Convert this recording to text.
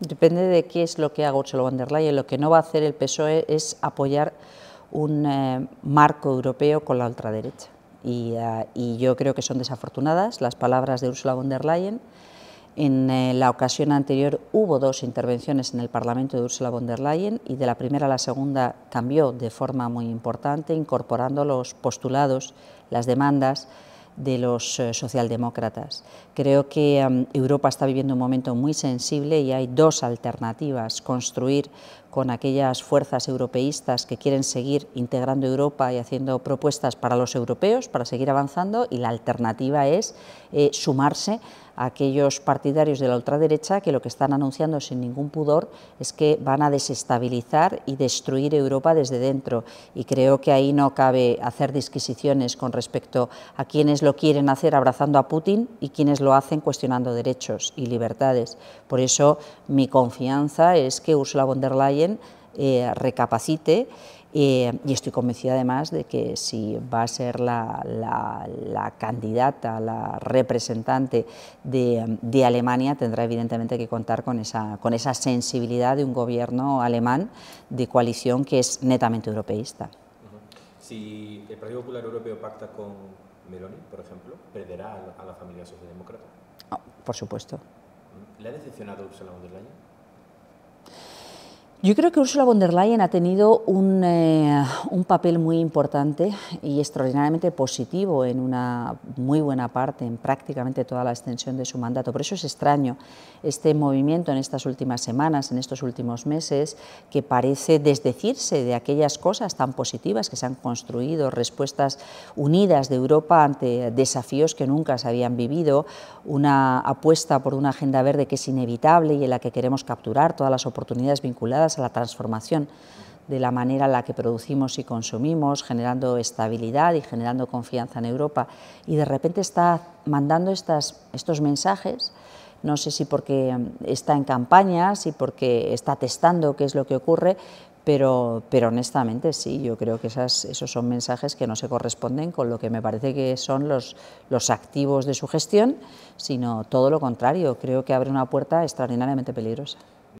Depende de qué es lo que haga Ursula von der Leyen. Lo que no va a hacer el PSOE es apoyar un eh, marco europeo con la ultraderecha. Eh, y, yo creo que son desafortunadas las palabras de Ursula von der Leyen. En eh, la ocasión anterior hubo dos intervenciones en el Parlamento de Ursula von der Leyen y de la primera a la segunda cambió de forma muy importante, incorporando los postulados, las demandas de los eh, socialdemócratas. Creo que em, Europa está viviendo un momento muy sensible y hay dos alternativas, construir con aquellas fuerzas europeístas que quieren seguir integrando Europa y haciendo propuestas para los europeos, para seguir avanzando, y la alternativa es eh, sumarse a aquellos partidarios de la ultraderecha que lo que están anunciando sin ningún pudor es que van a desestabilizar y destruir Europa desde dentro. Y creo que ahí no cabe hacer disquisiciones con respecto a quienes lo quieren hacer abrazando a Putin y quienes lo hacen cuestionando derechos y libertades. Por eso mi confianza es que Ursula von der Leyen eh, recapacite eh, y estoy convencida además de que si va a ser la, candidata, la representante de, Alemania, tendrá evidentemente que contar con esa, con esa sensibilidad de un gobierno alemán de coalición que es netamente europeísta. Si el Partido Popular Europeo pacta con Meloni, por ejemplo, ¿perderá a la familia socialdemócrata? Ah, por supuesto. ¿Le ha decepcionado Ursula von der Leyen? Yo creo que Ursula von der Leyen ha tenido un, eh, un, papel muy importante y extraordinariamente positivo en una muy buena parte, en prácticamente toda la extensión de su mandato. Por eso es extraño este movimiento en estas últimas semanas, en estos últimos meses, que parece desdecirse de aquellas cosas tan positivas que se han construido, respuestas unidas de Europa ante desafíos que nunca se habían vivido, una apuesta por una agenda verde que es inevitable y en la que queremos capturar todas las oportunidades vinculadas a la transformación de la manera en la que producimos y consumimos, generando estabilidad y generando confianza en Europa. Y de repente está mandando estos mensajes, no sé si porque está en campaña, si porque está testando qué es lo que ocurre, pero, honestamente sí, yo creo que esos son mensajes que no se corresponden con lo que me parece que son los activos de su gestión, sino todo lo contrario, creo que abre una puerta extraordinariamente peligrosa.